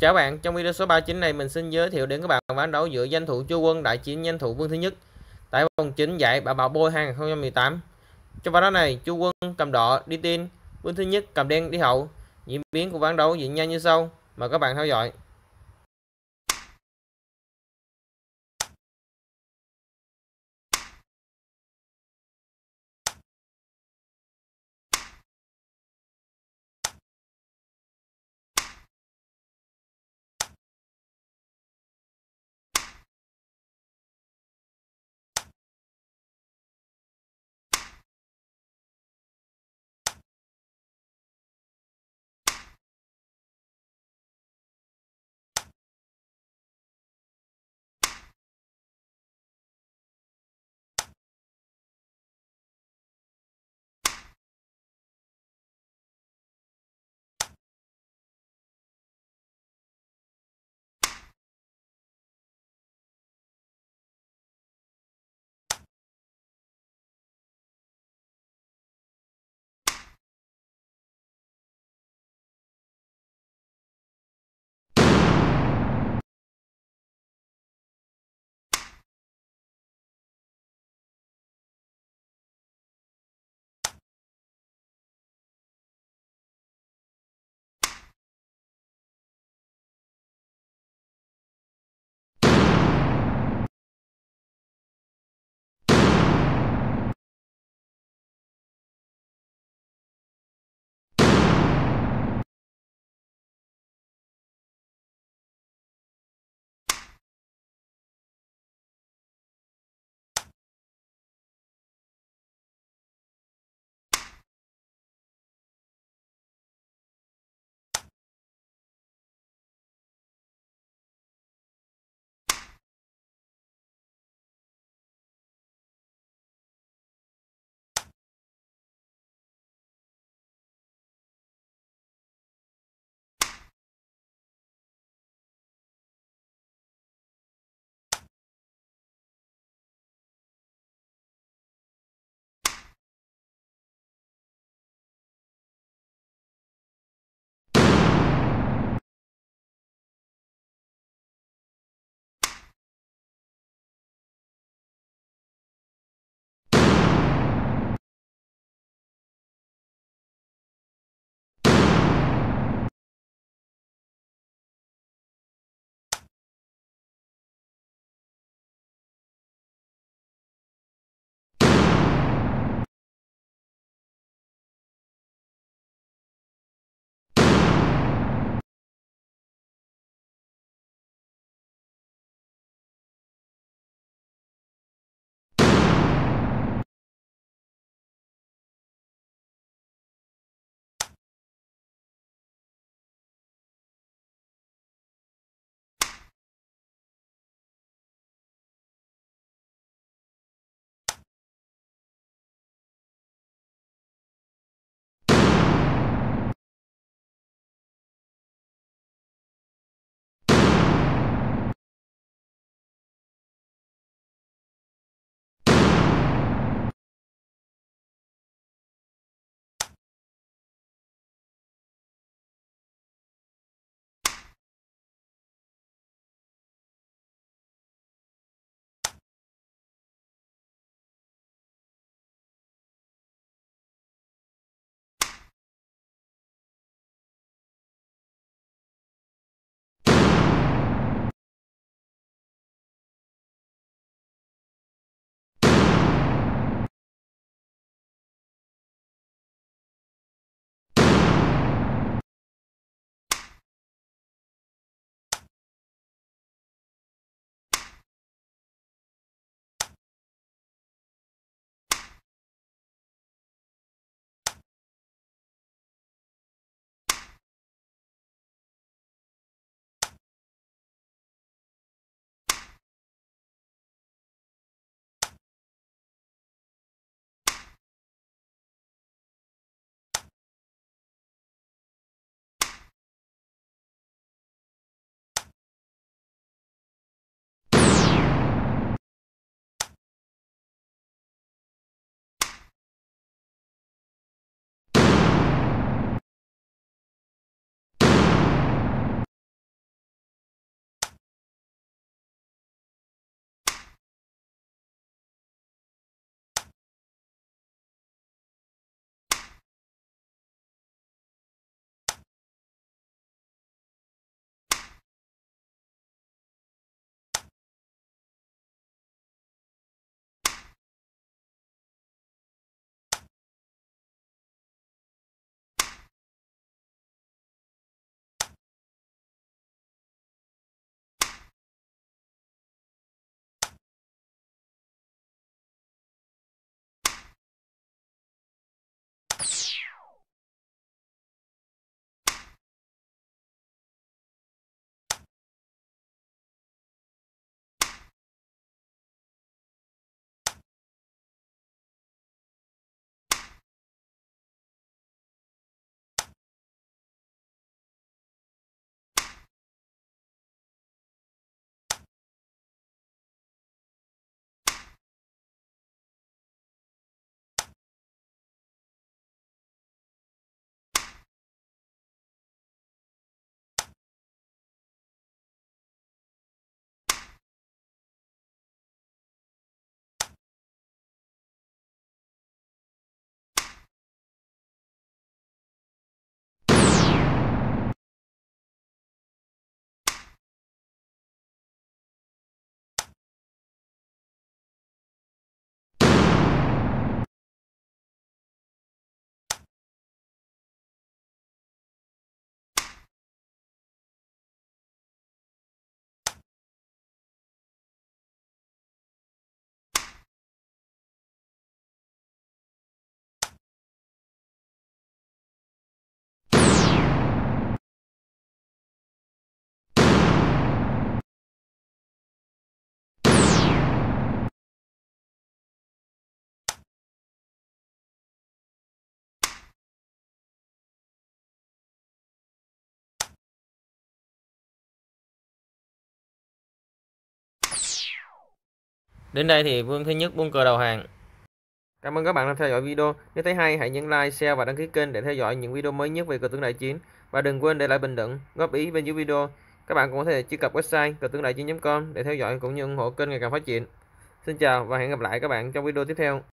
Chào bạn, trong video số 39 này mình xin giới thiệu đến các bạn ván đấu giữa danh thủ Chu Quân đại chiến danh thủ Vương Thứ Nhất tại vòng 9 giải bà Bảo Bôi 2018. Trong ván đấu này, Chu Quân cầm đỏ đi tin, Vương Thứ Nhất cầm đen đi hậu. Diễn biến của ván đấu diễn ra như sau, mời các bạn theo dõi. Đến đây thì Vương Thứ Nhất buông cờ đầu hàng. Cảm ơn các bạn đã theo dõi video. Nếu thấy hay hãy nhấn like, share và đăng ký kênh để theo dõi những video mới nhất về cờ tướng đại chiến. Và đừng quên để lại bình luận, góp ý bên dưới video. Các bạn cũng có thể truy cập website cờ tướng đại chiến.com để theo dõi cũng như ủng hộ kênh ngày càng phát triển. Xin chào và hẹn gặp lại các bạn trong video tiếp theo.